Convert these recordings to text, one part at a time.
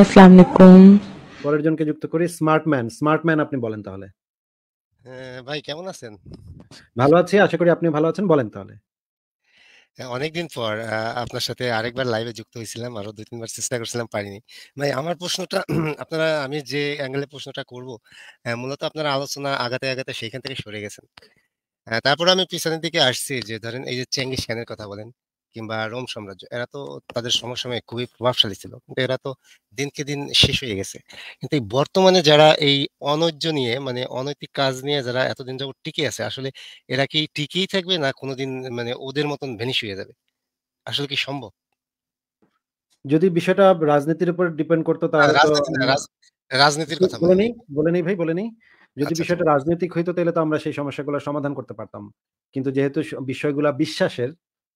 আসসালামু আলাইকুম পরের জনকে যুক্ত করি আপনি বলেন তাহলে হ্যাঁ, ভাই কেমন আছেন ভালো আছি আশা করি আপনি ভালো আছেন বলেন তাহলে হ্যাঁ, অনেকদিন পর আপনার সাথে আরেকবার লাইভে যুক্ত হয়েছিলাম আরো দুই তিনবার চেষ্টা করছিলাম পারিনি ভাই আমার প্রশ্নটা আপনারা আমি যে অ্যাঙ্গেলে প্রশ্নটা করব মূলত আপনারা আলোচনা আগাতে আগাতে সেইখান থেকে সরে গেছেন তারপর আমি পিছনের দিকে আসছি যে ধরেন এই যে চেঙ্গিস খানের কথা বলেন কিংবা রোম সাম্রাজ্য এরা তো তাদের সমসাময়িক খুবই প্রভাবশালী ছিল কিন্তু এরা তো দিনকে দিন শেষ হয়ে গেছে কিন্তু বর্তমানে যারা এই অনৈজ্য নিয়ে মানে অনৈতিক কাজ নিয়ে যারা এতদিন যাবত টিকে আছে আসলে এরা কি টিকেই থাকবে না কোনোদিন মানে ওদের মতন ভেনিশ হয়ে যাবে আসলে কি সম্ভব যদি বিষয়টা রাজনীতির উপর ডিপেন্ড করতো তাহলে রাজনীতির কথা বলে নেই বলে নেই ভাই বলে নেই যদি আচ্ছা, আচ্ছা। বিষয়টা রাজনৈতিক হইতো তাহলে তো আমরা সেই সমস্যাগুলো সমাধান করতে পারতাম কিন্তু যেহেতু বিষয়গুলা বিশ্বাসের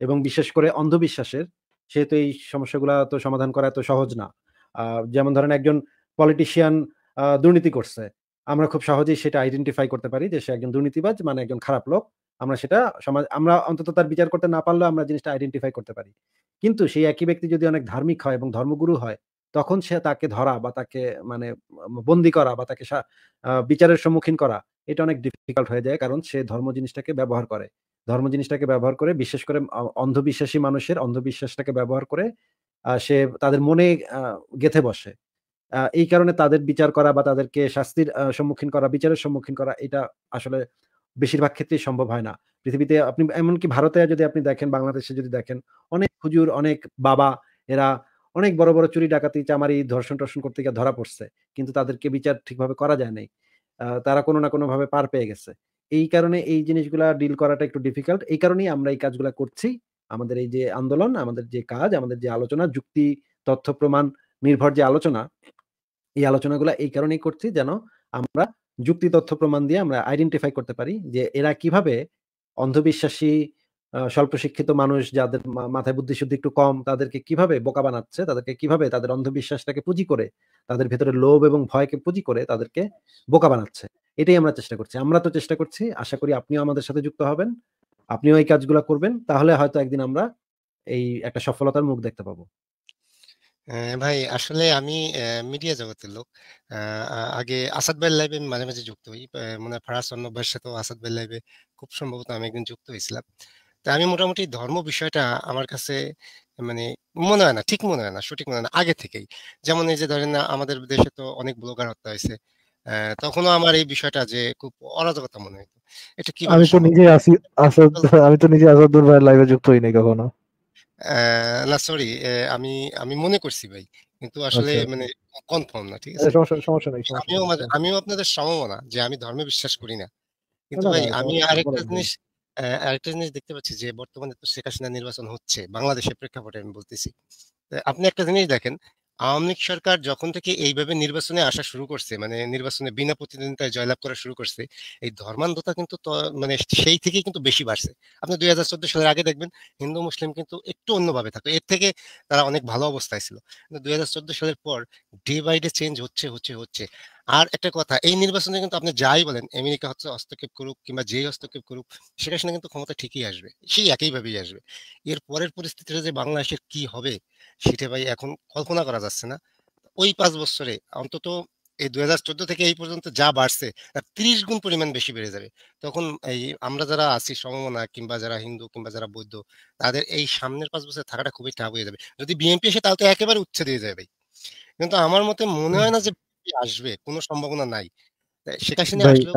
এবং বিশেষ করে অন্ধবিশ্বাসের সেহেতু এই সমস্যাগুলো তো সমাধান করা এত সহজ না যেমন ধরেন একজন পলিটিশিয়ান দুর্নীতি করছে আমরা খুব সহজেই সেটা আইডেন্টিফাই করতে পারি যে সে একজন দুর্নীতিবাজ মানে একজন খারাপ লোক আমরা সেটা সমাজ আমরা অন্তত তার বিচার করতে না পারলেও আমরা জিনিসটা আইডেন্টিফাই করতে পারি কিন্তু সেই একই ব্যক্তি যদি অনেক ধার্মিক হয় এবং ধর্মগুরু হয় তখন সে তাকে ধরা বা তাকে মানে বন্দি করা বা তাকে বিচারের সম্মুখীন করা এটা অনেক ডিফিকাল্ট হয়ে যায় কারণ সে ধর্ম জিনিসটাকে ব্যবহার করে ধর্ম জিনিসটাকে ব্যবহার করে বিশেষ করে অন্ধবিশ্বাসী মানুষের অন্ধবিশ্বাসটাকে ব্যবহার করে সে তাদের মনে গেথে বসে এই কারণে তাদের বিচার করা বা তাদেরকে শাস্তির সম্মুখীন করা বিচারের সম্মুখীন করা এটা আসলে বেশিরভাগ ক্ষেত্রেই সম্ভব হয় না পৃথিবীতে আপনি এমনকি ভারতে যদি আপনি দেখেন বাংলাদেশে যদি দেখেন অনেক হুজুর অনেক বাবা এরা অনেক বড় বড় চুরি ডাকাতি চামারি ধর্ষণ টর্ষণ করতে গিয়ে ধরা পড়ছে কিন্তু তাদেরকে বিচার ঠিকভাবে করা যায় নাই তারা কোনো না কোনো ভাবে পার পেয়ে গেছে এই কারণে এই জিনিসগুলা ডিল করাটা একটু ডিফিকাল্ট এই কারণেই আমরা এই কাজগুলা করছি আমাদের এই যে আন্দোলন আমাদের যে কাজ আমাদের যে আলোচনা যুক্তি তথ্য প্রমাণ নির্ভর যে আলোচনা এই আলোচনাগুলো এই কারণেই করছি যেন আমরা যুক্তি তথ্য প্রমাণ দিয়ে আমরা আইডেন্টিফাই করতে পারি যে এরা কিভাবে অন্ধবিশ্বাসী স্বল্প শিক্ষিত মানুষ যাদের মাথায় বুদ্ধি শুদ্ধি একটু কম তাদেরকে কিভাবে বোকা বানাচ্ছে তাদেরকে কিভাবে তাদের অন্ধবিশ্বাসটাকে পুঁজি করে তাদের ভেতরে লোভ এবং ভয়কে পুঁজি করে তাদেরকে বোকা বানাচ্ছে এটাই আমরা চেষ্টা করছি আমরা তো চেষ্টা করছি আশা করি আপনিও আমাদের সাথে যুক্ত হবেন আপনিও এই কাজগুলো করবেন তাহলে হয়তো একদিন আমরা এই একটা সফলতার মুখ দেখতে পাবো ভাই আসলে আমি মিডিয়া জগতের লোক আগে আসাদ ভাই লাইভে আমি মাঝে মাঝে যুক্ত হই মানে ফারাস অন্য ভাইয়ের সাথেও আসাদ ভাই লাইভে খুব সম্ভবত আমি একদিন যুক্ত হয়েছিলাম তা আমি মোটামুটি ধর্ম বিষয়টা আমার কাছে মানে মনে হয় না ঠিক মনে হয় না সঠিক মনে হয় না আগে থেকেই যেমন এই যে ধরেন না আমাদের দেশে তো অনেক ব্লগার হত্যা হয়েছে তখনও আমার এই বিষয়টা যে খুব অরাজকতা মনে হয় এটা কি আমি তো নিজে আসি আসাদ আমি তো নিজে আসাদুর ভাইয়ের লাইভে যুক্ত হইনি কখনো না সরি আমি আমি মনে করছি ভাই কিন্তু আসলে আচ্ছা। মানে কনফার্ম না ঠিক আছে সমস্যা নাই আমিও মানে, আমিও আপনাদের সমমনা যে আমি ধর্মে বিশ্বাস করি না কিন্তু ভাই আমি আরেকটা জিনিস আরেকটা জিনিস দেখতে পাচ্ছি যে বর্তমানে তো শেখ হাসিনা নির্বাচন হচ্ছে বাংলাদেশের প্রেক্ষাপটে আমি বলতেছি আপনি একটা জিনিস দেখেন আওয়ামী লীগ সরকার যখন থেকে এইভাবে নির্বাচনে আসা শুরু করছে মানে নির্বাচনে বিনা প্রতিদ্বন্দ্বিতায় জয়লাভ করা শুরু করছে এই ধর্মান্ধতা কিন্তু মানে সেই থেকে কিন্তু বেশি বাড়ছে আপনি দুই হাজার চোদ্দ সালের আগে দেখবেন হিন্দু মুসলিম কিন্তু একটু অন্যভাবে থাকে এর থেকে তারা অনেক ভালো অবস্থায় ছিল কিন্তু দুই হাজার চোদ্দ সালের পর ডে বাই ডে চেঞ্জ হচ্ছে হচ্ছে হচ্ছে আর একটা কথা এই নির্বাচনে কিন্তু আপনি যাই বলেন আমেরিকা হচ্ছে হস্তক্ষেপ করুক কিংবা যেই হস্তক্ষেপ করুক সেখানে কিন্তু ক্ষমতা ঠিকই আসবে সেই একইভাবেই আসবে এর পরের পরিস্থিতিটা যে বাংলাদেশের কি হবে সেটা ভাই এখন কল্পনা করা যাচ্ছে না ওই পাঁচ বছরে অন্তত এই দুই হাজার চোদ্দ থেকে এই পর্যন্ত যা বাড়ছে তার ত্রিশ গুণ পরিমাণ বেশি বেড়ে যাবে তখন এই আমরা যারা আছি সমমনা কিংবা যারা হিন্দু কিংবা যারা বৌদ্ধ তাদের এই সামনের পাঁচ বছর থাকাটা খুবই টাফ হয়ে যাবে যদি বিএনপি এসে তাহলে তো একেবারে উচ্ছে দিয়ে যাবে কিন্তু আমার মতে মনে হয় না যে আসবে কোনো সম্ভাবনা নাই শেখ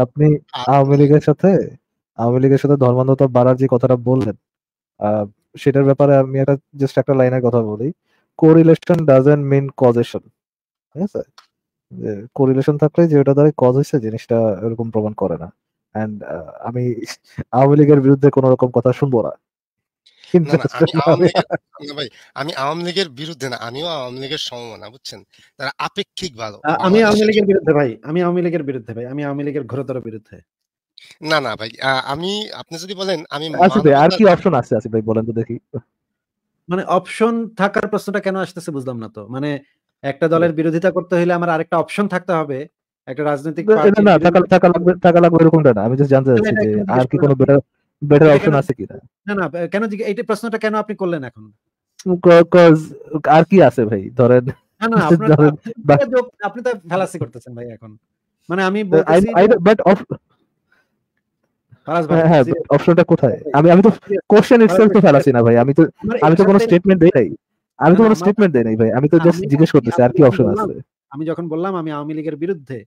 আপনি আওয়ামী লীগের সাথে আওয়ামী লীগের সাথে ধর্মান্ধতা বাড়ার যে কথাটা বললেন সেটার ব্যাপারে আমি একটা জাস্ট একটা লাইনের কথা বলি কোরিলেশন ডাজেন্ট মিন কজেশন ঠিক আছে যে কোরিলেশন থাকলে যে ওটা দ্বারা কজ হয়েছে জিনিসটা এরকম প্রমাণ করে না অ্যান্ড আমি আওয়ামী লীগের বিরুদ্ধে কোনো রকম কথা শুনবো না আমি আওয়ামী লীগের বিরুদ্ধে না আমিও আওয়ামী লীগের সমমনা বুঝছেন তারা আপেক্ষিক ভালো আমি আওয়ামী লীগের বিরুদ্ধে ভাই আমি আওয়ামী লীগের বিরুদ্ধে ভাই আমি আওয়ামী লীগের ঘোরতর বিরুদ্ধে না না ভাই আমি আপনি যদি বলেন আমি আচ্ছা, আর কি অপশন আছে আছে ভাই বলেন তো দেখি মানে অপশন থাকার প্রশ্নটা কেন আসতেছে বুঝলাম না তো মানে একটা দলের বিরোধিতা করতে হলে আমার আরেকটা অপশন থাকতে হবে একটা রাজনৈতিক না থাকা লাগবে থাকা লাগবে এরকমটা না আমি জাস্ট জানতে চাচ্ছি যে আর কি কোনো বেটার বেটার অপশন আছে কিনা না না কেন এই প্রশ্নটা কেন আপনি করলেন এখন কজ আর কি আছে ভাই ধরেন না না আপনি তো ফেলাসি করতেছেন ভাই এখন মানে আমি বাট হ্যাঁ, হ্যাঁ, অফ কোথায় আমি আমি তো তো না ভাই আমি তো মানে আমি তো কোনো স্টেটমেন্ট দেই নাই আমি তো কোনো স্টেটমেন্ট নাই ভাই আমি তো জিজ্ঞেস আর কি অপশন আছে আমি যখন বললাম আমি আওয়ামী লীগের বিরুদ্ধে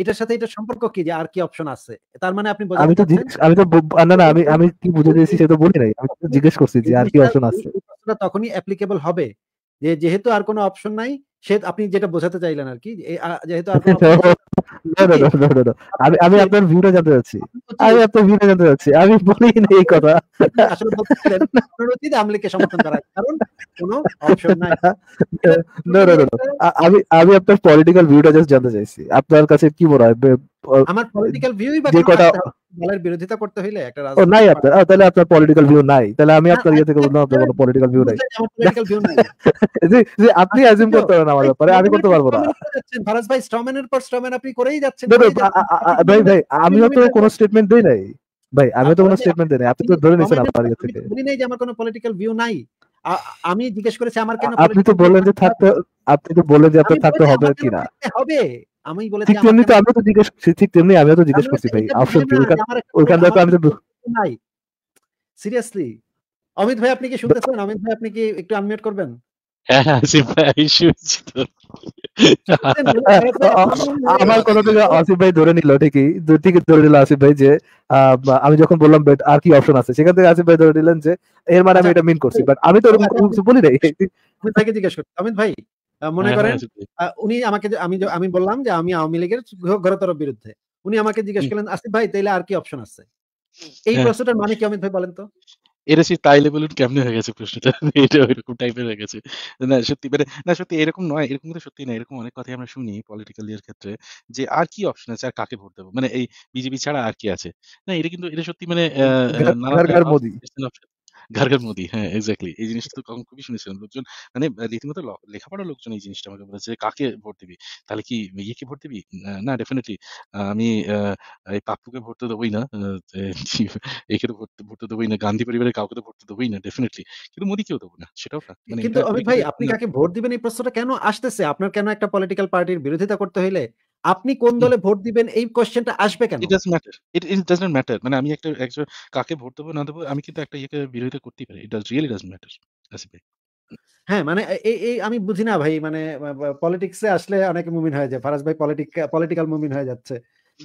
এটার সাথে এটা সম্পর্ক কি যে আর কি অপশন আছে তার মানে আপনি আমি তো আমি তো না না আমি আমি কি বুঝে দিয়েছি সেটা বলি নাই আমি তো জিজ্ঞেস করছি যে আর কি অপশন আছে তখনই অ্যাপ্লিকেবল হবে যে যেহেতু আর কোনো অপশন নাই সে আপনি যেটা বোঝাতে চাইলেন আর কি যেহেতু আমি আমি আপনার ভিউটা জানতে চাচ্ছি আমি আপনার ভিউটা জানতে চাচ্ছি আমি বলি না এই কথা আসলে অনুরোধী আমলিকে সমর্থন করা কারণ কোনো অপশন নাই আমি আমি আপনার পলিটিক্যাল ভিউটা জাস্ট জানতে চাইছি আপনার কাছে কি মনে হয় আমার পলিটিক্যাল ভিউই বা কথা দলের বিরোধিতা করতে হইলে একটা রাজনীতি নাই আপনার তাহলে আপনার পলিটিক্যাল ভিউ নাই তাহলে আমি আপনার ইয়ে থেকে আপনার কোনো পলিটিক্যাল ভিউ নাই আপনি আচ্ছা, করতে পারেন আমার ব্যাপারে আমি করতে পারবো না ভাই পর স্ট্রমেন আপনি করেই যাচ্ছেন ভাই ভাই আমিও তো কোনো স্টেটমেন্ট দেই নাই ভাই আমি তো কোনো স্টেটমেন্ট দেই নাই আপনি তো ধরে নিছেন আপনার ইয়ে থেকে বলি নাই যে আমার কোনো পলিটিক্যাল ভিউ নাই আমি জিজ্ঞেস করেছি আমার কেন আপনি তো বললেন যে থাকতে আপনি তো বললেন যে আপনার থাকতে হবে কিনা হবে আমি বলে ঠিক তেমনি তো আমি তো জিজ্ঞেস করছি ঠিক তেমনি তো জিজ্ঞেস করছি ভাই অপশন ওইখান থেকে আমি তো নাই সিরিয়াসলি অমিত ভাই আপনি কি শুনতেছেন অমিত ভাই আপনি কি একটু আনমিউট করবেন হ্যাঁ, আমার আসিফ ভাই ধরে নিল ঠিকই দূর থেকে ধরে নিল আসিফ ভাই যে আমি যখন বললাম বেট আর কি অপশন আছে সেখান থেকে আসিফ ভাই ধরে নিলেন যে এর মানে আমি আচ্ছা, এটা মিন করছি বাট আমি তো ওরকম কিছু বলি নাই আমি জিজ্ঞেস করছি অমিত ভাই মনে হ্যাঁ, হ্যাঁ, করেন উনি আমাকে আমি আমি বললাম যে আমি আওয়ামী লীগের ঘরতর বিরুদ্ধে উনি আমাকে জিজ্ঞেস করলেন আসিফ ভাই তাইলে আর কি অপশন আছে এই হ্যাঁ। প্রশ্নটার মানে কি অমিত ভাই বলেন তো এটা সেই কেমনে হয়ে গেছে প্রশ্নটা এটা এরকম টাইপের হয়ে গেছে না সত্যি মানে না সত্যি এরকম নয় এরকম তো সত্যি না এরকম অনেক কথাই আমরা শুনি পলিটিক্যাল ইয়ের ক্ষেত্রে যে আর কি অপশন আছে আর কাকে ভোট দেবো মানে এই বিজেপি ছাড়া আর কি আছে না এটা কিন্তু এটা সত্যি মানে গার্গার মোদি হ্যাঁ এক্স্যাক্টলি এই জিনিসটা তো কখন খুবই শুনেছিলাম লোকজন মানে রীতিমতো লেখাপড়া লোকজন এই জিনিসটা আমাকে বলেছে কাকে ভোট দিবি তাহলে কি ভোট দিবি না ডেফিনেটলি আমি এই পাপ্পুকে ভোট তো দেবোই না একে তো ভোট তো দেবোই না গান্ধী পরিবারের কাউকে তো ভোট তো দেবোই না ডেফিনেটলি কিন্তু কেউ দেবো না সেটাও না মানে কিন্তু অমিত ভাই আপনি কাকে ভোট দিবেন এই প্রশ্নটা কেন আসতেছে আপনার কেন একটা পলিটিক্যাল পার্টির বিরোধিতা করতে হইলে আপনি কোন দলে ভোট দিবেন এই কোশ্চেনটা আসবে কেন it is matter it matter মানে আমি একটা একজন কাকে ভোট দেবো না দেবো আমি কিন্তু একটা ইয়েকে বিরোধিতা করতেই পারি it does really does matter Asif ভাই হ্যাঁ মানে এই এই আমি বুঝি না ভাই মানে পলিটিক্সে আসলে অনেকে মুমিন হয়ে যায় ফারাজ ভাই পলিটিক পলিটিক্যাল মুমিন হয়ে যাচ্ছে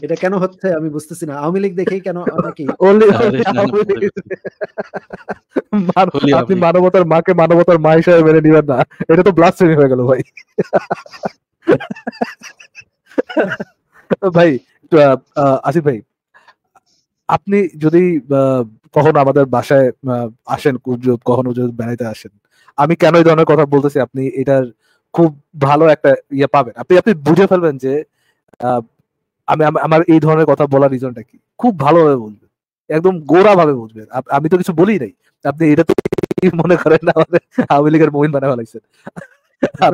এটা কেন হচ্ছে আমি বুঝতেছি না আওয়ামী লীগ দেখেই কেন নাকি আপনি মানবতার মাকে মানবতার মা হিসেবে মেনে নিবেন না এটা তো ব্লাস্টমি হয়ে গেল ভাই ভাই আসিফ ভাই আপনি যদি কখনো আমাদের বাসায় আসেন কখনো যদি বেড়াইতে আসেন আমি কেন এই ধরনের কথা বলতেছি আপনি এটার খুব ভালো একটা ইয়ে পাবেন আপনি আপনি বুঝে ফেলবেন যে আমি আমার এই ধরনের কথা বলার রিজনটা কি খুব ভালোভাবে বলবেন একদম গোড়া ভাবে বুঝবেন আমি তো কিছু বলি নাই আপনি এটা তো মনে করেন আমাদের আওয়ামী লীগের মহিন বানা ফেলাইছেন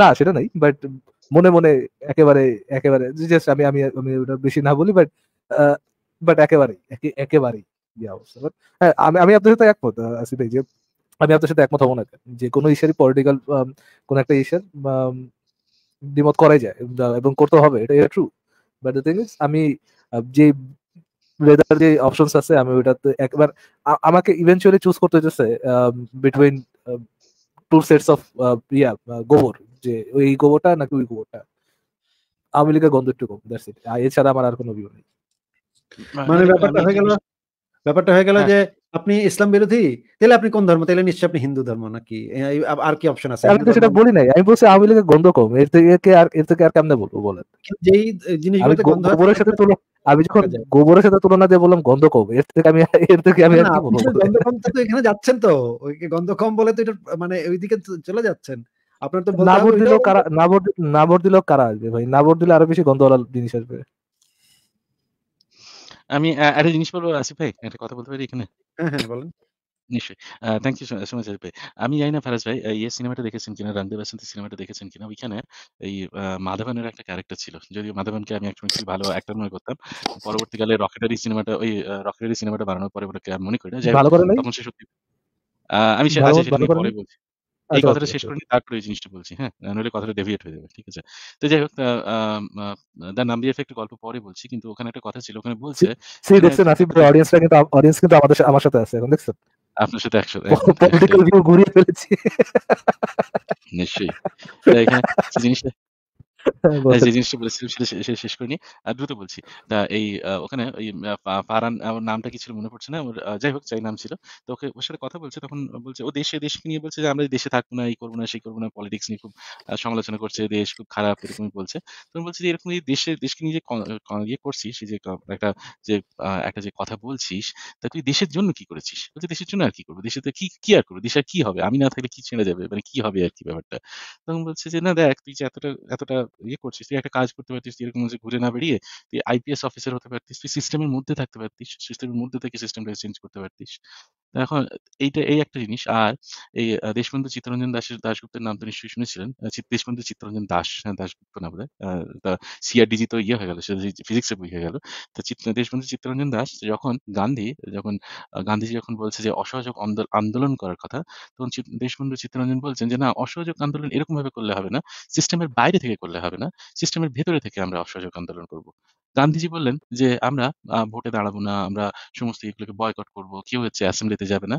না সেটা নাই বাট মনে মনে একেবারে একেবারে আমি আমি আমি ওটা বেশি না বলি বাট বাট একেবারেই একেবারেই হ্যাঁ, আমি আমি আপনার সাথে একমত আসি যে আমি আপনার সাথে একমত হব না যে কোনো ইস্যুরই পলিটিক্যাল কোন একটা ইস্যুর দ্বিমত করাই যায় এবং করতে হবে এটা true but the thing is আমি যে লেদার যে অপশনস আছে আমি ওটাতে একবার আমাকে ইভেনচুয়ালি চুজ করতে হচ্ছে বিটুইন টু সেটস অফ ইয়া গোবর যে ওই গোবরটা নাকি ওই গোবরটা আওয়ামী লীগের গন্ধ একটু কম দ্যাটস ইট এছাড়া আমার আর কোনো ভিউ নেই মানে, মানে ব্যাপারটা হয়ে গেল ব্যাপারটা হয়ে গেল হ্যাঁ। যে আপনি ইসলাম বিরোধী তাহলে আপনি কোন ধর্ম তাহলে নিশ্চয় আপনি হিন্দু ধর্ম নাকি আর কি অপশন আছে আমি তো সেটা বলি নাই আমি বলছি আওয়ামী লীগের গন্ধ কম এর থেকে আর এর থেকে আর কেমনে বলবো বলেন যেই জিনিসগুলোতে গন্ধ গোবরের সাথে তুলো আমি যখন গোবরের সাথে তুলনা দিয়ে বললাম গন্ধ কম এর থেকে আমি এর থেকে আমি গন্ধ কম তো এখানে যাচ্ছেন তো ওই গন্ধ কম বলে তো এটা মানে ওইদিকে চলে যাচ্ছেন আপনার তো না ভোট কারা না ভোট না কারা আসবে ভাই না ভোট দিলে আরো বেশি গন্ধওয়ালা জিনিস আসবে আমি একটা জিনিস বলবো আসিফ ভাই? একটা কথা বলতে পারি এখানে? হ্যাঁ, হ্যাঁ বলেন। নিশ্চয়ই। থ্যাংক ইউ সো মাচ আমি জানি না ফারাজ ভাই আ ইয়ে সিনেমাটা দেখেছেন কিনা? 'রংদে বাসন্তী' সিনেমাটা দেখেছেন কিনা? ওইখানে এই মাধবনের একটা ক্যারেক্টার ছিল। যদিও মাধবনকে আমি একটু খুব ভালো অ্যাক্টর মনে করতাম। পরবর্তীকালে 'রকেটারি' সিনেমাটা ওই 'রকেটারি' সিনেমাটা বানানোর পরে ওটাকে আর মনে করি না। যাই হোক ভালো করে নাই? তখন সে সত্যি আমি সে আচ্ছা, ভালো আচ্ছা, সেটা পরে বলছি। এই কথাটা শেষ করে তারপরে এই জিনিসটা বলছি হ্যাঁ নইলে কথাটা ডেভিয়েট হয়ে যাবে ঠিক আছে তো যাই হোক দ্য নাম্বি এফেক্ট গল্প পরে বলছি কিন্তু ওখানে একটা কথা ছিল ওখানে বলছে সি মানে দেখছেন আসিফ অডিয়েন্সটা কিন্তু অডিয়েন্স কিন্তু আমাদের আমার সাথে আছে এখন দেখছেন আপনার সাথে একসাথে পলিটিক্যাল ভিউ ঘুরিয়ে ফেলেছি নিশ্চয়ই এখানে জিনিসটা হ্যাঁ, দ্রুত বলছি এই ওখানে ফারান নামটা মনে পড়ছে না যাই হোক নাম ছিল তো ওকে ওর সাথে কথা বলছে তখন বলছে ও দেশে দেশকে নিয়ে বলছে যে আমরা দেশে থাকবো না এই করবো না সেই করবো না পলিটিক্স নিয়ে খুব সমালোচনা করছে দেশ খুব খারাপ এরকমই বলছে তখন বলছে যে এরকম যে দেশে দেশকে নিয়ে যে ইয়ে করছিস যে একটা যে একটা যে কথা বলছিস তা তুই দেশের জন্য কি করেছিস বলছে দেশের জন্য আর কি করবো দেশে তো কি কি আর করবো দেশে কি হবে আমি না থাকলে কি ছেড়ে যাবে মানে কি হবে আর কি ব্যাপারটা তখন বলছে যে না দেখ তুই যে এতটা এতটা ইয়ে করছিস তুই একটা কাজ করতে পারতিস তুই এরকম যে ঘুরে না বেরিয়ে তুই আইপিএস অফিসার হতে পারতিস তুই সিস্টেমের মধ্যে থাকতে পারতিস সিস্টেমের মধ্যে থেকে সিস্টেমটা চেঞ্জ করতে পারতিস এখন এইটা এই একটা জিনিস আর এই দেশবন্ধু চিত্তরঞ্জন দাসের দাসগুপ্তের নাম তো নিশ্চয়ই শুনেছিলেন দেশবন্ধু চিত্তরঞ্জন দাস হ্যাঁ, দাসগুপ্ত না বোধ সিআরডিজি তো ইয়ে হয়ে গেল ফিজিক্সে বই হয়ে গেল তো দেশবন্ধু চিত্তরঞ্জন দাস যখন গান্ধী যখন গান্ধীজি যখন বলছে যে অসহযোগ আন্দোলন করার কথা তখন দেশবন্ধু চিত্তরঞ্জন বলছেন যে না অসহযোগ আন্দোলন এরকম ভাবে করলে হবে না সিস্টেমের বাইরে থেকে করলে হবে না সিস্টেমের ভেতরে থেকে আমরা অসহযোগ আন্দোলন করব গান্ধীজি বললেন যে, "আমরা ভোটে দাঁড়াবো না। আমরা সমস্ত এগুলোকে বয়কট করব। কেউ হচ্ছে অ্যাসেম্বলিতে যাবে না।"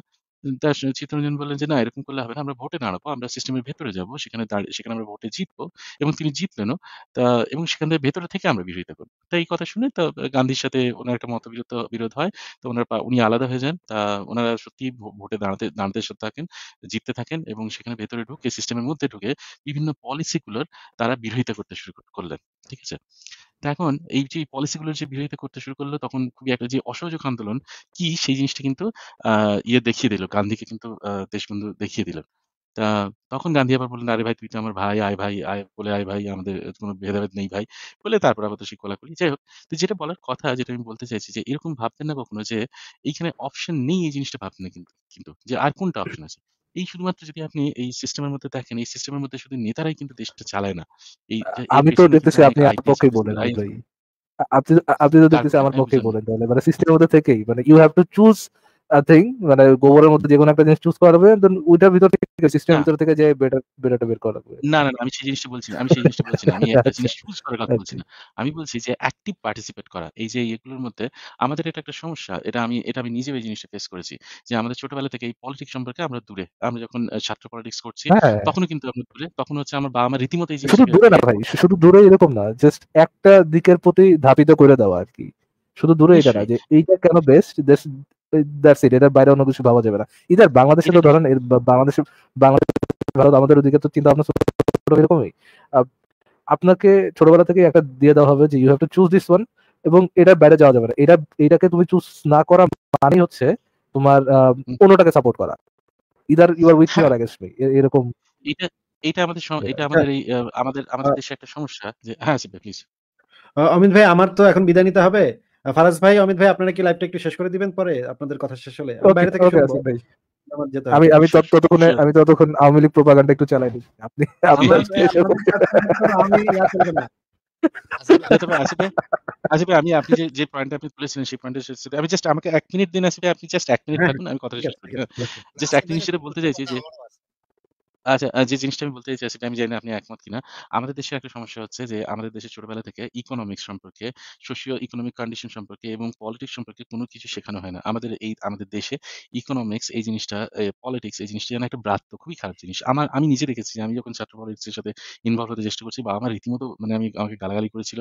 তার চিত্তরঞ্জন বললেন যে, "না, এরকম করলে হবে না। আমরা ভোটে দাঁড়াবো। আমরা সিস্টেমের ভেতরে যাবো। সেখানে সেখানে আমরা ভোটে জিতবো" এবং তিনি জিতলেনও। তা এবং সেখান থেকে ভেতরে থেকে আমরা বিরোধিতা করবো তা এই কথা শুনে তো গান্ধীর সাথে ওনার একটা মত বিরোধ হয়। তো ওনার উনি আলাদা হয়ে যান। তা ওনারা সত্যিই ভোটে দাঁড়াতে দাঁড়াতে থাকেন, জিততে থাকেন এবং সেখানে ভেতরে ঢুকে সিস্টেমের মধ্যে ঢুকে বিভিন্ন পলিসি গুলোর তারা বিরোধিতা করতে শুরু করলেন। ঠিক আছে? এখন এই যে পলিসিগুলোর যে বিরোধিতা করতে শুরু করলো তখন খুবই একটা যে অসহযোগ আন্দোলন কি সেই জিনিসটা কিন্তু ইয়ে দেখিয়ে দিল গান্ধীকে কিন্তু দেশবন্ধু দেখিয়ে দিল তা তখন গান্ধী আবার বললেন আরে ভাই তুই তো আমার ভাই আয় ভাই আয় বলে আয় ভাই আমাদের কোনো ভেদাভেদ নেই ভাই বলে তারপর আবার কলা করি যাই হোক তো যেটা বলার কথা যেটা আমি বলতে চাইছি যে এরকম ভাবতেন না কখনো যে এইখানে অপশন নেই এই জিনিসটা ভাবতেন না কিন্তু কিন্তু যে আর কোনটা অপশন আছে এই শুধুমাত্র যদি আপনি এই সিস্টেমের মধ্যে দেখেন এই সিস্টেমের মধ্যে শুধু নেতারাই কিন্তু দেশটা চালায় না এই আমি তো দেখতেছি আপনি আমার পক্ষেই বলেন আপনি আপনি তো দেখতেছি আমার পক্ষেই বলেন তাহলে মানে সিস্টেমের মধ্যে থেকেই মানে you have to choose thing মানে গোবরের মধ্যে যে কোনো একটা জিনিস চুজ করা হবে দেন ওইটার ভিতর থেকে সিস্টেম ভিতর থেকে যে বেটার বেটারটা বের করা হবে না না আমি সেই জিনিসটা বলছি আমি সেই জিনিসটা বলছি না আমি একটা আচ্ছা। জিনিস চুজ করার কথা বলছি আচ্ছা। না আমি বলছি যে অ্যাক্টিভ পার্টিসিপেট করা এই যে এগুলোর মধ্যে আমাদের এটা একটা সমস্যা এটা আমি এটা আমি নিজে এই জিনিসটা ফেস করেছি যে আমাদের ছোটবেলা থেকে এই পলিটিক্স সম্পর্কে আমরা দূরে আমরা যখন ছাত্র পলিটিক্স করছি হ্যাঁ। তখনও কিন্তু আমরা দূরে তখন হচ্ছে আমার বাবা মা রীতিমতো এই জিনিস শুধু দূরে না ভাই শুধু দূরে এরকম না জাস্ট একটা দিকের প্রতি ধাপিত করে দেওয়া আর কি শুধু দূরে এটা না যে এইটা কেন বেস্ট দ্যাটস ইট বাইরে অন্য কিছু ভাবা যাবে না ইদার বাংলাদেশে তো ধরেন বাংলাদেশ ভারত আমাদের ওদিকে তো চিন্তা ভাবনা এরকমই আপনাকে ছোটবেলা থেকে একটা দিয়ে দেওয়া হবে যে you have to choose this one এবং বাইরে যাওয়া যাবে না এটা এটাকে তুমি চুজ না করা হচ্ছে তোমার অন্যটাকে সাপোর্ট করা either you are with me এরকম এটা এটা আমাদের এটা আমাদের এই আমাদের আমাদের হ্যাঁ। দেশে একটা সমস্যা যে হ্যাঁ প্লিজ অমিত ভাই আমার তো এখন বিদায় নিতে হবে ফারাজ ভাই অমিত ভাই আপনারা কি লাইভটা একটু শেষ করে দিবেন পরে আপনাদের কথা শেষ হলে আমি আমি ততক্ষণে আমি ততক্ষণ আওয়ামী লীগ প্রোপাগান্ডা একটু চালাই দিই আপনি আমি আপনি যে আপনি জাস্ট আমাকে এক মিনিট দিন আসবে আপনি জাস্ট এক মিনিট হ্যাঁ, থাকুন আমি কথা শেষ করি জাস্ট হ্যাঁ, এক মিনিট বলতে চাইছি যে আচ্ছা যে জিনিসটা আমি বলতে চাইছি আমি জানি না আপনি একমত কিনা। আমাদের দেশে একটা সমস্যা হচ্ছে যে আমাদের দেশে ছোটবেলা থেকে ইকোনমিক্স সম্পর্কে, সোশিও ইকোনমিক কন্ডিশন সম্পর্কে এবং পলিটিক্স সম্পর্কে কোনো কিছু শেখানো হয় না। আমাদের এই আমাদের দেশে ইকোনমিক্স এই জিনিসটা পলিটিক্স এই জিনিসটা যেন একটা ব্রাত্য, খুবই খারাপ জিনিস। আমার আমি নিজে দেখেছি আমি যখন ছাত্র পলিটিক্সের সাথে ইনভলভ হতে চেষ্টা করছি বাবা আমার রীতিমতো মানে আমি আমাকে গালাগালি করেছিল।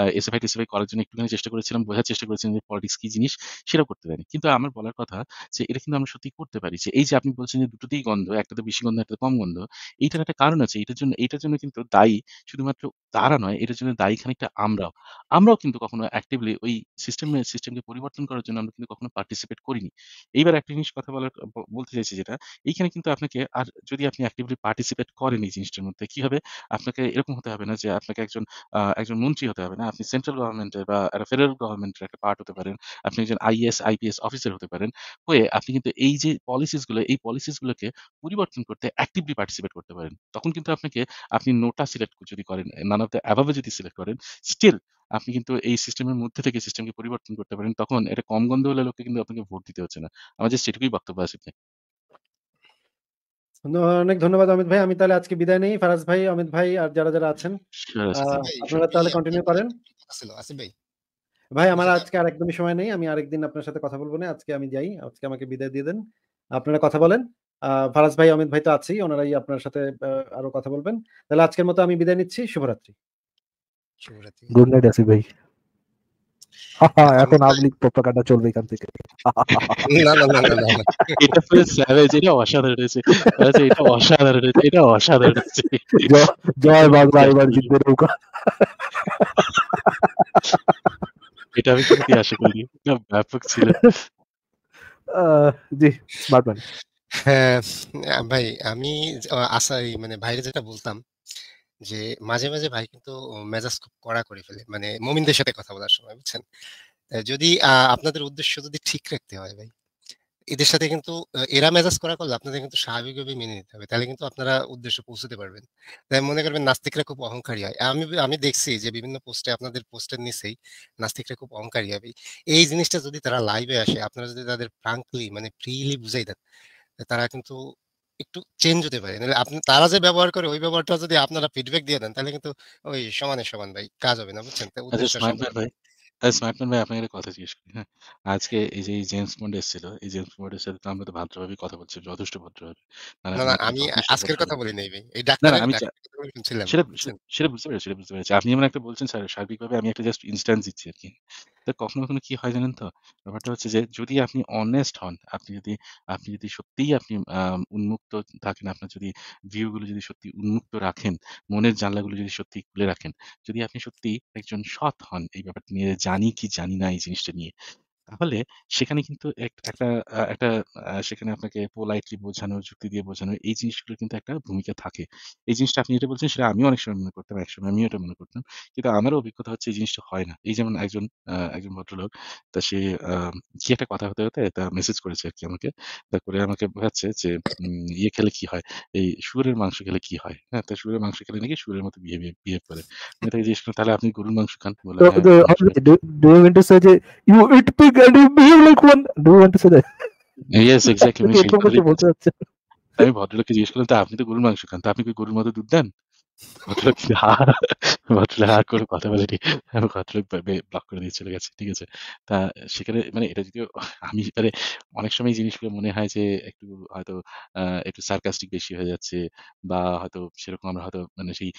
আ এসএফআই টিসএফআই করার জন্য একটুখানি চেষ্টা করেছিলাম, বোঝার চেষ্টা করেছিলাম যে পলিটিক্স কি জিনিস সেটাও করতে পারি কিন্তু আমার বলার কথা যে এটা কিন্তু আমরা সত্যি করতে পারি যে এই যে আপনি বলছেন যে দুটোতেই গন্ধ, একটাতে বেশি গন্ধ, একটা কম মন্দ এইটার একটা কারণ আছে এটার জন্য এটার জন্য কিন্তু দায়ী শুধুমাত্র তারা নয় এটার জন্য দায়ী খানিকটা আমরাও আমরাও কিন্তু কখনো অ্যাক্টিভলি ওই সিস্টেম সিস্টেমকে পরিবর্তন করার জন্য আমরা কিন্তু কখনো পার্টিসিপেট করিনি এইবার একটা জিনিস কথা বলার বলতে চাইছি যেটা এইখানে কিন্তু আপনাকে আর যদি আপনি অ্যাক্টিভলি পার্টিসিপেট করেন এই জিনিসটার মধ্যে কি হবে আপনাকে এরকম হতে হবে না যে আপনাকে একজন একজন মন্ত্রী হতে হবে না আপনি সেন্ট্রাল গভর্নমেন্টের বা একটা ফেডারেল গভর্নমেন্টের একটা পার্ট হতে পারেন আপনি একজন আইএস আইপিএস অফিসার হতে পারেন হয়ে আপনি কিন্তু এই যে পলিসিসগুলো এই পলিসিসগুলোকে পরিবর্তন করতে অ্যাক্টিভলি আপনি পার্টিসিপেট করতে পারেন তখন কিন্তু আপনাকে আপনি নোটা সিলেক্ট যদি করেন নান অফ দ্য অ্যাভাবে যদি সিলেক্ট করেন স্টিল আপনি কিন্তু এই সিস্টেমের মধ্যে থেকে সিস্টেমকে পরিবর্তন করতে পারেন তখন এটা কম গন্ধ হলে লোককে কিন্তু আপনাকে ভোট দিতে হচ্ছে না আমাদের সেটুকুই বক্তব্য আছে অনেক ধন্যবাদ অমিত ভাই আমি তাহলে আজকে বিদায় নেই ফারাজ ভাই অমিত ভাই আর যারা যারা আছেন আপনারা তাহলে কন্টিনিউ করেন আসিফ ভাই ভাই আমার আজকে আর একদমই সময় নেই আমি আরেকদিন আপনার সাথে কথা বলবো না আজকে আমি যাই আজকে আমাকে বিদায় দিয়ে দেন আপনারা কথা বলেন ফারাজ ভাই অমিত ভাই তো আছেই ওনারাই আপনার সাথে আরো কথা বলবেন তাহলে আজকের মতো আমি বিদায় নিচ্ছি শুভরাত্রি গুড নাইট আসিফ ভাই এখন আমলিক পোপাকাটা চলবে এখান থেকে এটা স্যাভেজ এটা অসাধারণ হয়েছে আচ্ছা এটা অসাধারণ হয়েছে এটা অসাধারণ হয়েছে জয় বাংলা এবার জিতবে নৌকা এটা আমি সত্যি আশা করি ব্যাপক ছিল জি স্মার্ট হ্যাঁ, ভাই আমি আ আশা মানে ভাইরে যেটা বলতাম যে মাঝে, মাঝে ভাই কিন্তু মেজাজ খুব কড়া করে ফেলে। মানে মমিনদের সাথে কথা বলার সময়, বুঝছেন? যদি আপনাদের উদ্দেশ্য যদি ঠিক রাখতে হয় ভাই, এদের সাথে কিন্তু এরা মেজাজ করা করলে আপনাদের কিন্তু স্বাভাবিকভাবে মেনে নিতে হবে। তাহলে কিন্তু আপনারা উদ্দেশ্যে পৌঁছতে পারবেন। তাই মনে করবেন নাস্তিকরা খুব অহংকারী হয়। আমি আমি দেখছি যে বিভিন্ন পোস্টে আপনাদের পোস্টের নিচেই নাস্তিকরা খুব অহংকারী হবে ভাই। এই জিনিসটা যদি তারা লাইভে আসে, আপনারা যদি তাদের ফ্রাঙ্কলি মানে ফ্রিলি বুঝাই দেন তারা কিন্তু একটু চেঞ্জ হতে পারে আপনি তারা যে ব্যবহার করে ওই ব্যবহারটা যদি আপনারা ফিডব্যাক দিয়ে দেন তাহলে কিন্তু ওই সমানে সমান ভাই কাজ হবে না বুঝছেন আচ্ছা, আচ্ছা ভাই আপনাকে একটা কথা জিজ্ঞেস করি হ্যাঁ? আজকে এই যে জেমস বন্ড এসেছিল, এই জেমস সাথে তো আমরা তো কথা বলছি, যথেষ্ট ভদ্রভাবে। না, না, আমি আজকের কথা বলি নাই ভাই। এই আমি শুনছিলাম, সেটা বুঝতে পেরেছি, সেটা বুঝতে পেরেছি। আপনি এমন একটা বলছেন স্যার সার্বিকভাবে আমি একটা জাস্ট ইনস্ট্যান্স দিচ্ছি তো কখনো, কখনো কি হয় জানেন তো? ব্যাপারটা হচ্ছে যে যদি আপনি অনেস্ট হন, আপনি যদি আপনি যদি সত্যিই আপনি উন্মুক্ত থাকেন, আপনার যদি ভিউ গুলো যদি সত্যি উন্মুক্ত রাখেন, মনের জানালাগুলো যদি সত্যি খুলে রাখেন, যদি আপনি সত্যিই একজন সৎ হন এই ব্যাপারটা নিয়ে জানি কি জানি না এই জিনিসটা নিয়ে তাহলে সেখানে কিন্তু একটা একটা সেখানে আপনাকে পোলাইটলি বোঝানো, যুক্তি দিয়ে বোঝানো এই জিনিসগুলো কিন্তু একটা ভূমিকা থাকে। এই জিনিসটা আপনি যেটা বলছেন সেটা আমিও অনেক সময় মনে করতাম। একসময় আমিও এটা মনে করতাম। কিন্তু আমারও অভিজ্ঞতা হচ্ছে এই জিনিসটা হয় না। এই যেমন একজন একজন ভদ্রলোক তা সে কি একটা কথা হতে, হতে তা মেসেজ করেছে আর কি আমাকে। তা করে আমাকে বোঝাচ্ছে যে ইয়ে খেলে কি হয়? এই সুরের মাংস খেলে কি হয়? হ্যাঁ? তা সুরের মাংস খেলে নাকি সুরের মতো বিহেভিয়ার বিহেভ করে। "তাহলে আপনি গরুর মাংস খান?" বলে and you behave like one. Do you want to say that? Yes, exactly. আমি ভদ্রলোককে জিজ্ঞেস করলাম তা আপনি তো গরুর মাংস খান তা আপনি কি গরুর মতো দুধ দেন ভদ্রলোক ভদ্রলোক আর কোনো কথা বলেনি ভদ্রলোক ব্লক করে দিয়ে চলে গেছে ঠিক আছে তা সেখানে মানে এটা যদিও আমি মানে অনেক সময় জিনিসগুলো মনে হয় যে একটু হয়তো একটু সার্কাস্টিক বেশি হয়ে যাচ্ছে বা হয়তো সেরকম আমরা হয়তো মানে সেই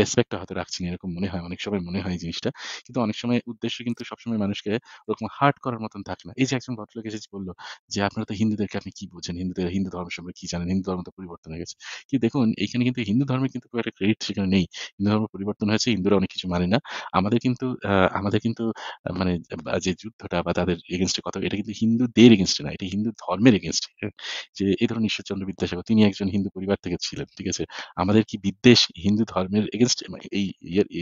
রেসপেক্টটা হয়তো রাখছি না এরকম মনে হয় অনেক সময় মনে হয় জিনিসটা কিন্তু অনেক সময় উদ্দেশ্য কিন্তু সবসময় মানুষকে ওরকম হার্ট করার মতন থাকে না এই যে একজন ভদ্রলোক এসে বললো যে আপনারা তো হিন্দুদেরকে আপনি কি বোঝেন হিন্দুদের হিন্দু ধর্ম সম্পর্কে কি জানেন হিন্দু ধর্ম তো পরিবর্তন হয়ে গেছে কি দেখুন এখানে কিন্তু হিন্দু ধর্মের কিন্তু একটা ক্রেডিট সেখানে নেই হিন্দু ধর্ম কোনো পরিবর্তন হয়েছে হিন্দুরা অনেক কিছু মানে না আমাদের কিন্তু আমাদের কিন্তু মানে যে যুদ্ধটা বা তাদের এগেনস্টে কথা এটা কিন্তু হিন্দুদের এগেনস্টে না এটা হিন্দু ধর্মের এগেনস্টে হ্যাঁ? যে এই ধরনের ঈশ্বরচন্দ্র বিদ্যাসাগর তিনি একজন হিন্দু পরিবার থেকে ছিলেন ঠিক আছে আমাদের কি বিদ্বেষ হিন্দু ধর্মের মানে, এগেনস্ট এই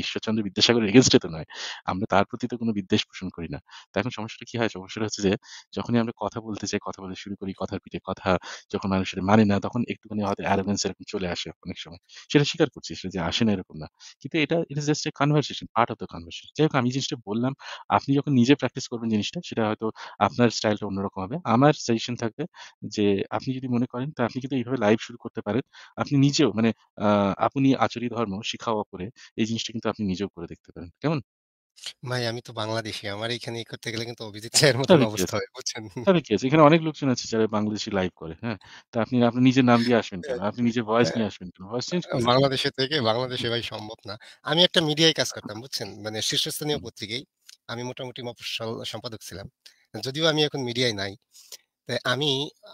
ঈশ্বরচন্দ্র বিদ্যাসাগরের এগেনস্টে তো নয় আমরা তার প্রতি তো কোনো বিদ্বেষ পোষণ করি না তো এখন সমস্যাটা কি হয় সমস্যাটা হচ্ছে যে যখনই আমরা কথা বলতে চাই কথা বলতে শুরু করি কথার পিঠে কথা যখন মানুষের মানে না তখন একটুখানি হয়তো অ্যারোগেন্স এরকম চলে আসে অনেক সময় সেটা স্বীকার করছি সেটা যে আসে না এরকম না কিন্তু এটা it is just a conversation part of the conversation যাই হোক আমি জিনিসটা বললাম আপনি যখন নিজে প্র্যাকটিস করবেন জিনিসটা সেটা হয়তো আপনার স্টাইলটা অন্যরকম হবে আমার সাজেশন থাকবে যে আপনি যদি মনে করেন তো আপনি কিন্তু এইভাবে লাইভ শুরু করতে পারেন আপনি নিজেও মানে আপনি আচরি ধর্ম শিখাওয়া করে এই জিনিসটা কিন্তু আপনি নিজেও করে দেখতে পারেন কেমন ভাই আমি তো বাংলাদেশি। আমার এখানে ই করতে গেলে কিন্তু অভিজিৎ চায়ের মতো অবস্থা হয়, বুঝছেন? তবে কি আছে? এখানে অনেক লোকজন আছে যারা বাংলাদেশি লাইভ করে, হ্যাঁ? তা আপনি আপনি নিজের নাম দিয়ে আসবেন কেন? আপনি নিজের ভয়েস হ্যাঁ। নিয়ে আসবেন কেন? ভয়েস চেঞ্জ করে বাংলাদেশে থেকে বাংলাদেশে ভাই সম্ভব না। আমি একটা মিডিয়ায় কাজ করতাম, বুঝছেন? মানে শীর্ষস্থানীয় হুম। পত্রিকায় আমি মোটামুটি মফস্বল সম্পাদক ছিলাম। যদিও আমি এখন মিডিয়ায় নাই। আমি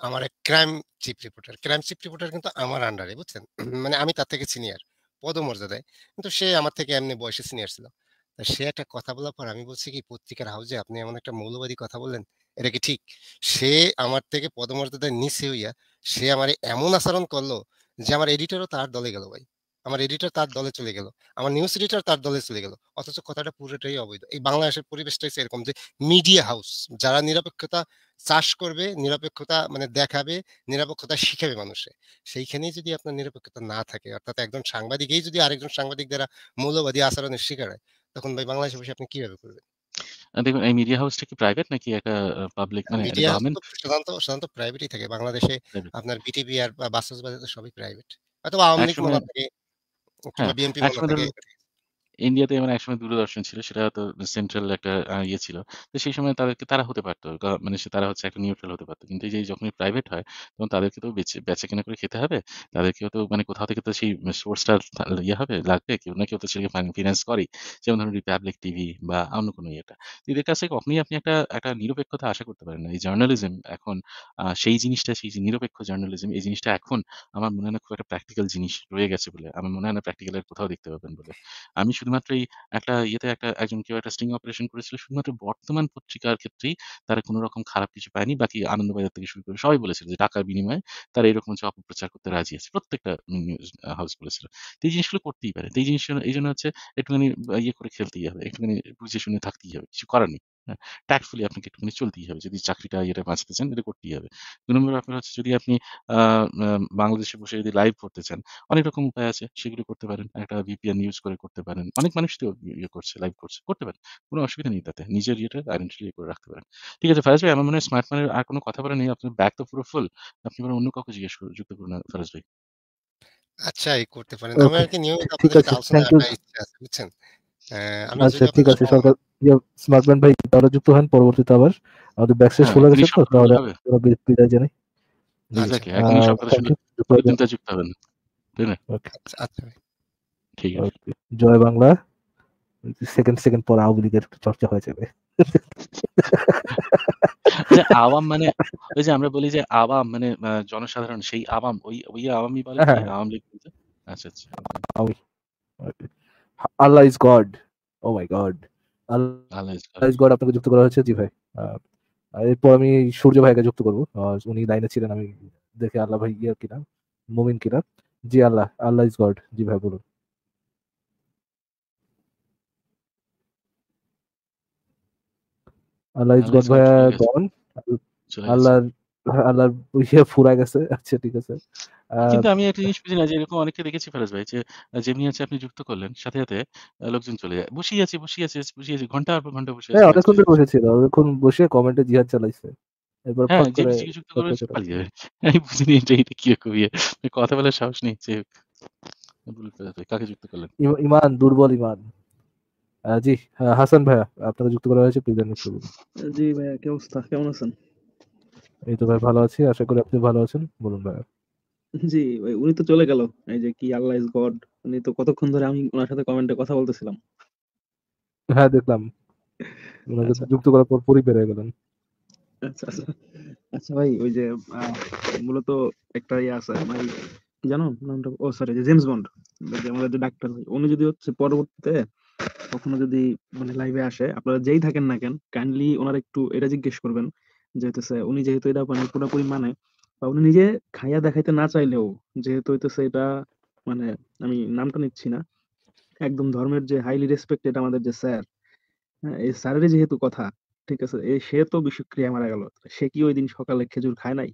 আমার এক crime chief reporter. Crime chief reporter কিন্তু আমার আন্ডারে, বুঝছেন? মানে আমি তার থেকে সিনিয়র পদমর্যাদায়। কিন্তু সে আমার থেকে এমনি বয়সে সিনিয়র ছিল। সে একটা কথা বলার পর আমি বলছি কি পত্রিকার হাউজে আপনি এমন একটা মৌলবাদী কথা বললেন এটা কি ঠিক সে আমার থেকে পদমর্যাদা নিচে হইয়া সে আমার এমন আচরণ করলো যে আমার এডিটরও তার দলে গেল ভাই আমার এডিটর তার দলে চলে গেল আমার নিউজ এডিটর তার দলে চলে গেল অথচ কথাটা পুরোটাই অবৈধ এই বাংলাদেশের পরিবেশটাই এরকম যে মিডিয়া হাউস যারা নিরপেক্ষতা চাষ করবে নিরপেক্ষতা মানে দেখাবে নিরপেক্ষতা শিখাবে মানুষে সেইখানেই যদি আপনার নিরপেক্ষতা না থাকে অর্থাৎ একজন সাংবাদিকেই যদি আরেকজন সাংবাদিক দ্বারা মৌলবাদী আচরণের শিকার হয় তখন ভাই বাংলাদেশে বসে আপনি কিভাবে করবেন দেখুন এই মিডিয়া হাউসটা কি প্রাইভেট নাকি একটা পাবলিক মানে গভর্নমেন্ট সাধারণত সাধারণত প্রাইভেটই থাকে বাংলাদেশে আপনার বিটিভি আর বাসস বাজার সবই প্রাইভেট অথবা আওয়ামী লীগ মোলা থাকে বিএনপি হ্যাঁ, মোলা থাকে ইন্ডিয়াতে মানে একসময় দূরদর্শন ছিল সেটা হয়তো সেন্ট্রাল একটা ইয়ে ছিল তো সেই সময় তাদেরকে তারা হতে পারতো মানে সে তারা হচ্ছে একটা নিউট্রাল হতে পারতো কিন্তু যে যখনই প্রাইভেট হয় তখন তাদেরকে তো বেচে বেচা কেনা করে খেতে হবে তাদেরকেও তো মানে কোথাও থেকে তো সেই সোর্সটা ইয়ে হবে লাগবে কেউ না কেউ তো সেটাকে ফিনান্স করেই যেমন ধরুন রিপাবলিক টিভি বা অন্য কোনো ইয়েটা এদের কাছে কখনোই আপনি একটা একটা নিরপেক্ষতা আশা করতে পারেন না এই জার্নালিজম এখন সেই জিনিসটা সেই নিরপেক্ষ জার্নালিজম এই জিনিসটা এখন আমার মনে হয় না খুব একটা প্র্যাকটিক্যাল জিনিস রয়ে গেছে বলে আমার মনে হয় না প্র্যাকটিক্যালের কোথাও দেখতে পাবেন বলে আমি শুধু শুধুমাত্র এই একটা ইয়েতে একটা একজন কেউ একটা স্টিং অপারেশন করেছিল শুধুমাত্র বর্তমান পত্রিকার ক্ষেত্রেই তারা কোনো রকম খারাপ কিছু পায়নি বাকি আনন্দবাজার থেকে শুরু করে সবাই বলেছিল যে টাকার বিনিময়ে তারা এরকম হচ্ছে অপপ্রচার করতে রাজি আছে প্রত্যেকটা নিউজ হাউস বলেছিল এই জিনিসগুলো করতেই পারে এই জিনিস এই জন্য হচ্ছে একটুখানি ইয়ে করে খেলতেই হবে একটুখানি বুঝে শুনে থাকতেই হবে কিছু করার নেই ট্যাক্টফুলি আপনাকে একটুখানি মানে চলতেই হবে যদি চাকরিটা এটা বাঁচতে চান এটা করতেই হবে দু নম্বর আপনার হচ্ছে যদি আপনি বাংলাদেশে বসে যদি লাইভ করতে চান অনেক রকম উপায় আছে সেগুলো করতে পারেন একটা ভিপিএন ইউজ করে করতে পারেন অনেক মানুষ তো ইয়ে করছে লাইভ করছে করতে পারেন কোনো অসুবিধা নেই তাতে নিজের ইয়েটা আইডেন্টিফাই করে রাখতে পারেন ঠিক আছে ফারাজ ভাই আমার মনে হয় স্মার্টফোনের আর কোনো কথা বলে নেই আপনার ব্যাগ তো পুরো ফুল আপনি অন্য কাউকে জিজ্ঞেস করুন যুক্ত করুন ফারাজ ভাই আচ্ছা এই করতে পারেন আর কি নিয়মিত আপনাদের আলোচনা ইচ্ছা আছে বুঝছেন আমি আচ্ছা ঠিক আছে সরকার স্মার্টম্যান ভাই তারা যুক্ত হন পরবর্তীতে আবার আমাদের ব্যাকসেজ খোলা গেছে তো তাহলে বিদায় জানাই আচ্ছা, আচ্ছা, আচ্ছা, জয় বাংলা সেকেন্ড সেকেন্ড পর আওয়ামী লীগের চর্চা হয়ে যাবে যে আওয়াম মানে ওই যে আমরা বলি যে আওয়াম মানে জনসাধারণ সেই আওয়াম ওই ওই আওয়ামই বলে হ্যাঁ, হ্যাঁ। আওয়ামী লীগ আচ্ছা আচ্ছা Allah is God oh my God আলাইজ গড আপনাকে যুক্ত করা হয়েছে জি ভাই এরপর আমি সূর্য ভাইকে যুক্ত করবো উনি লাইনে ছিলেন আমি দেখে আল্লাহ ভাই ইয়ার কিনা মোমিন কিনা জি আল্লাহ আল্লাহ ইজ গড জি ভাই বলুন আল্লাহ ইজ গড ভাইয়া গন আল্লাহ আল্লাহ ইয়ে ফুরা গেছে আচ্ছা ঠিক আছে কিন্তু আমি একটা জিনিস বুঝি না যে এরকম অনেককে দেখেছি ফেরাজ ভাই যে যেমনি আছে আপনি যুক্ত করলেন সাথে সাথে লোকজন চলে যায় বসেই আছে বসেই আছে বসেই আছে ঘন্টা পর ঘন্টা বসে হ্যাঁ অনেকক্ষণ বসে ছিল অনেকক্ষণ বসে কমেন্টে জিহাদ চালাইছে হ্যাঁ যুক্ত পালিয়ে যাবে আমি এটা এটা কি ইয়ে। কথা বলার সাহস নেই যে কাকে যুক্ত করলেন ইমান দুর্বল ইমান জি হ্যাঁ, হাসান ভাইয়া আপনাকে যুক্ত করা হয়েছে জি কি অবস্থা কেমন আছেন এই তো ভাই ভালো আছি আশা করি আপনি ভালো আছেন বলুন ভাইয়া জি, ভাই উনি তো চলে গেল। এই যে কি আল্লাহ ইস গড উনি তো কতক্ষণ ধরে আমি উনার সাথে কমেন্টে কথা বলতেছিলাম। হ্যাঁ, দেখলাম। উনাকে আচ্ছা। যুক্ত করার পরপরই বের হয়ে গেলেন। আচ্ছা, আচ্ছা।, আচ্ছা ভাই ওই যে মূলত একটা ইয়ে আছে ভাই জানো নামটা? ও সরি যে জেমস বন্ড। যে আমাদের যে ডাক্তার ভাই উনি যদি হচ্ছে পরবর্তীতে কখনো যদি মানে লাইভে আসে, আপনারা যেই থাকেন না কেন, কাইন্ডলি উনারে একটু এটা জিজ্ঞেস করবেন যেহেতু হইতেছে উনি যেহেতু এটা মানে পুরোপুরি মানে বা উনি নিজে খাইয়া দেখাইতে না চাইলেও যেহেতু হইতেছে এটা মানে আমি নামটা নিচ্ছি না একদম ধর্মের যে হাইলি রেসপেক্টেড আমাদের যে স্যার এই স্যারেরই যেহেতু কথা ঠিক আছে এই সে তো বিষক্রিয়া মারা গেল সে কি ওই দিন সকালে খেজুর খায় নাই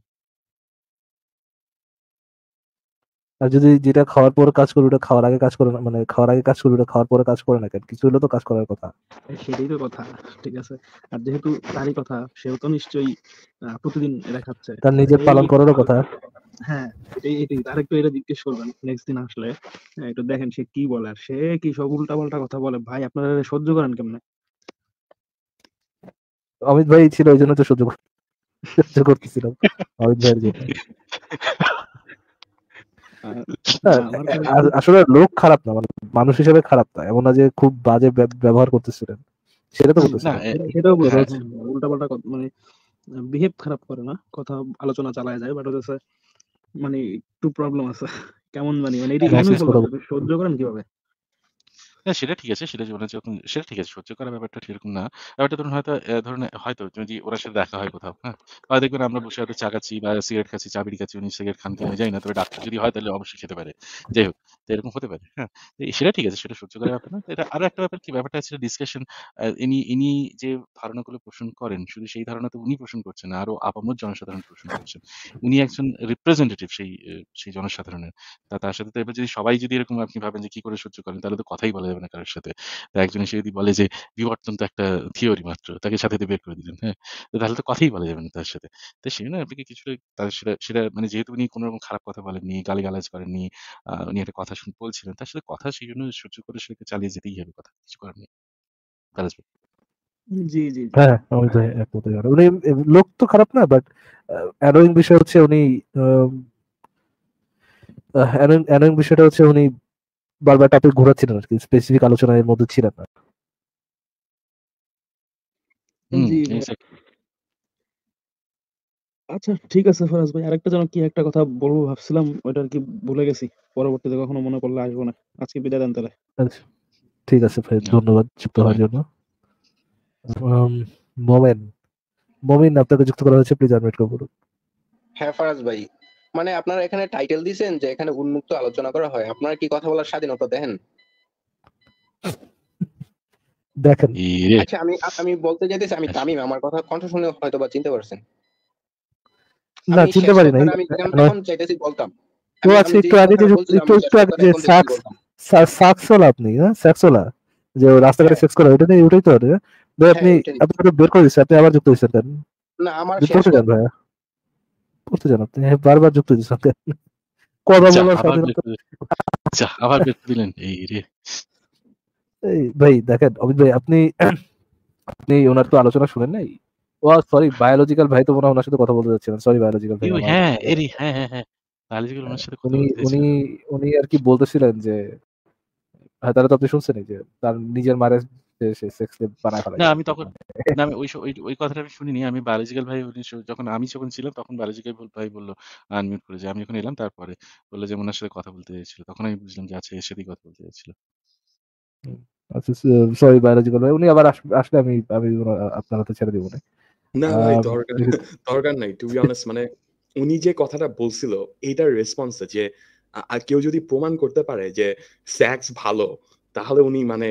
আর যদি যেটা খাওয়ার পর কাজ করে ওটা খাওয়ার আগে কাজ করে না মানে খাওয়ার আগে কাজ করে ওটা খাওয়ার পরে কাজ করে না কেন কিছু হলে তো কাজ করার কথা সেটাই তো কথা ঠিক আছে আর যেহেতু তারই কথা সেও তো নিশ্চয়ই প্রতিদিন দেখাচ্ছে তার নিজের পালন করারও কথা হ্যাঁ এটাই তার একটু এটা জিজ্ঞেস করবেন নেক্সট দিন আসলে হ্যাঁ, একটু দেখেন সে কি বলে আর সে কি সব উল্টা পাল্টা কথা বলে ভাই আপনারা সহ্য করেন কেমনে অমিত ভাই ছিল ওই জন্য তো সহ্য করতেছিলাম অমিত ভাইয়ের জন্য আসলে লোক খারাপ না মানে মানুষ হিসেবে খারাপ না এমন না যে খুব বাজে ব্যবহার করতেছিলেন সেটা তো বলতেছি সেটাও হ্যাঁ। বলতেছি কথা মানে বিহেভ খারাপ করে না কথা আলোচনা চালায় যায় বাট হচ্ছে মানে একটু প্রবলেম আছে কেমন মানে মানে এটা হ্যাঁ, সহ্য করেন কিভাবে না সেটা ঠিক আছে সেটা জীবনে যখন সেটা ঠিক আছে সহ্য করার ব্যাপারটা সেরকম না ব্যাপারটা ধরুন হয়তো ধরুন হয়তো যদি ওরা সাথে দেখা হয় কোথাও হ্যাঁ হয়তো দেখবেন আমরা বসে হয়তো চা খাচ্ছি বা সিগারেট খাচ্ছি চা বিড়ি খাচ্ছি উনি সিগারেট খান কি যাই না তবে ডাক্তার যদি হয় তাহলে অবশ্যই খেতে পারে যাই হোক এরকম হতে পারে হ্যাঁ সেটা ঠিক আছে সেটা সহ্য করার ব্যাপার না এটা আরো একটা ব্যাপার কি ব্যাপারটা আছে ডিসকাশন ইনি ইনি যে ধারণাগুলো পোষণ করেন শুধু সেই ধারণা তো উনি পোষণ করছেন না আরো আপামত জনসাধারণ পোষণ করছেন উনি একজন রিপ্রেজেন্টেটিভ সেই সেই জনসাধারণের তা তার সাথে তো এবার যদি সবাই যদি এরকম আপনি ভাবেন যে কি করে সহ্য করেন তাহলে তো কথাই বলা যাবে যাবে না কারোর সাথে একজন এসে যদি বলে যে বিবর্তন তো একটা থিওরি মাত্র তাকে সাথে বের করে দিলেন হ্যাঁ তাহলে তো কথাই বলা যাবে না তার সাথে তো সে না আপনাকে কিছু তার সেটা সেটা মানে যেহেতু উনি কোনো রকম খারাপ কথা বলেননি গালিগালাজ করেননি উনি একটা কথা শুন বলছিলেন তার সাথে কথা সেই জন্য সহ্য করে সেটাকে চালিয়ে যেতেই হবে কথা কিছু করার নেই জি জি হ্যাঁ লোক তো খারাপ না বাট অ্যানোয়িং বিষয় হচ্ছে উনি অ্যানোয়িং বিষয়টা হচ্ছে উনি বারবার টপিক ঘোরাচ্ছিলেন আর কি স্পেসিফিক আলোচনার মধ্যে ছিলেন না আচ্ছা ঠিক আছে ফরাজ ভাই আরেকটা যেন কি একটা কথা বলবো ভাবছিলাম ওইটা আর কি ভুলে গেছি পরবর্তীতে কখনো মনে করলে আসবো না আজকে বিদায় দেন তাহলে আচ্ছা, ঠিক আছে ভাই ধন্যবাদ যুক্ত হওয়ার জন্য মোমেন মোমেন আপনাকে যুক্ত করা হয়েছে প্লিজ আনমিউট করুন হ্যাঁ ফরাজ ভাই মানে আপনারা এখানে টাইটেল দিয়েছেন যে এখানে উন্মুক্ত আলোচনা করা হয় আপনারা কি কথা বলার স্বাধীনতা দেন দেখেন আচ্ছা আমি আমি বলতে যেতেছি আমি আচ্ছা। তামিম আমার কথা কণ্ঠ শুনে হয়তো বা চিনতে পারছেন না চিনতে পারি না আমি যখন হ্যাঁ, চাইতেছি বলতাম তো আছে একটু আগে যে একটু একটু আগে যে সাক্স সাক্সল আপনি না হ্যাঁ, সাক্সোলা যে রাস্তাঘাটে সেক্স হ্যাঁ। করা ওইটা নিয়ে ওইটাই তো আপনি আপনি বের করে দিচ্ছেন আপনি আবার যুক্ত হয়েছেন না আমার শেষ করতে জান আপনি হ্যাঁ, বারবার যুক্ত দিচ্ছেন কথা বলার স্বাধীনতা আবার দিলেন এই রে এই ভাই দেখেন অমিত ভাই আপনি আপনি ওনার তো আলোচনা শুনেন নাই ও সরি বায়োলজিক্যাল ভাই তো মনে ওনার সাথে কথা বলতে যাচ্ছিলেন সরি বায়োলজিক্যাল ভাই হ্যাঁ এরি হ্যাঁ হ্যাঁ হ্যাঁ উনি উনি আর কি বলতেছিলেন যে হ্যাঁ, তারা তো আপনি শুনছেন যে তার নিজের মারে সে সেক্স বানায় না আমি তখন না আমি ওই ওই কথাটা আমি শুনিনি আমি বায়োলজিক্যাল ভাই যখন আমি যখন ছিলাম তখন বায়োলজিক্যাল ভাই বললো আনমিউট করে যে আমি যখন এলাম তারপরে বললো যে ওনার সাথে কথা বলতে চাইছিল তখন আমি বুঝলাম যে আচ্ছা এর সাথেই কথা বলতে চাইছিল আচ্ছা, সরি বায়োলজিক্যাল ভাই উনি আবার আসলে আমি আমি আপনার হাতে ছেড়ে দেবো না না দরকার দরকার নাই টু বি অনেস্ট মানে উনি যে কথাটা বলছিল এইটার রেসপন্স যে আর কেউ যদি প্রমাণ করতে পারে যে স্যাক্স ভালো তাহলে উনি মানে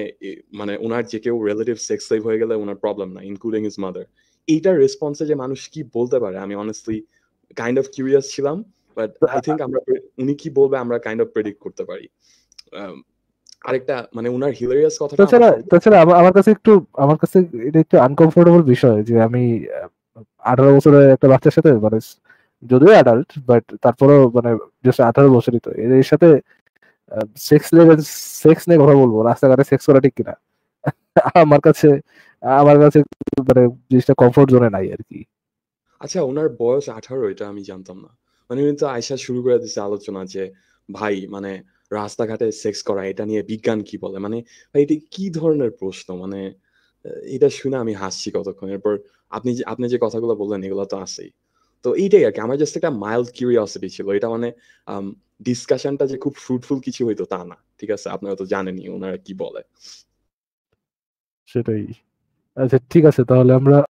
মানে ওনার যে কেউ রিলেটিভ সেক্স স্লেভ হয়ে গেলে ওনার প্রবলেম না ইনক্লুডিং হিজ মাদার এইটার রেসপন্সে যে মানুষ কি বলতে পারে আমি অনেস্টলি কাইন্ড অফ কিউরিয়াস ছিলাম বাট আই থিঙ্ক আমরা উনি কি বলবে আমরা কাইন্ড অফ প্রেডিক্ট করতে পারি আরেকটা মানে তাছাড়া তাছাড়া আমার কাছে একটু আমার কাছে এটা একটু আনকমফোর্টেবল বিষয় যে আমি আঠারো বছরের একটা বাচ্চার সাথে মানে যদিও অ্যাডাল্ট বাট তারপরেও মানে জাস্ট আঠারো বছরই তো এর সাথে সেক্স লেভেল সেক্স নিয়ে কথা বলবো রাস্তাঘাটে সেক্স করা ঠিক কিনা আমার কাছে আমার কাছে মানে জিনিসটা কমফোর্ট জোনে নাই আর কি আচ্ছা ওনার বয়স আঠারো এটা আমি জানতাম না মানে উনি তো আয়সা শুরু করে দিচ্ছে আলোচনা যে ভাই মানে রাস্তাঘাটে সেক্স করা এটা নিয়ে বিজ্ঞান কি বলে মানে ভাই কি ধরনের প্রশ্ন মানে এটা শুনে আমি হাসছি কতক্ষণ এরপর আপনি যে আপনি যে কথাগুলো বললেন এগুলো তো আছেই তো এইটাই আর কি আমার জাস্ট একটা মাইল্ড কিউরিয়াসিটি ছিল এটা মানে ডিসকাশনটা যে খুব ফ্রুটফুল কিছু হইতো তা না ঠিক আছে আপনারা তো জানেনই ওনারা কি বলে সেটাই আচ্ছা ঠিক আছে তাহলে আমরা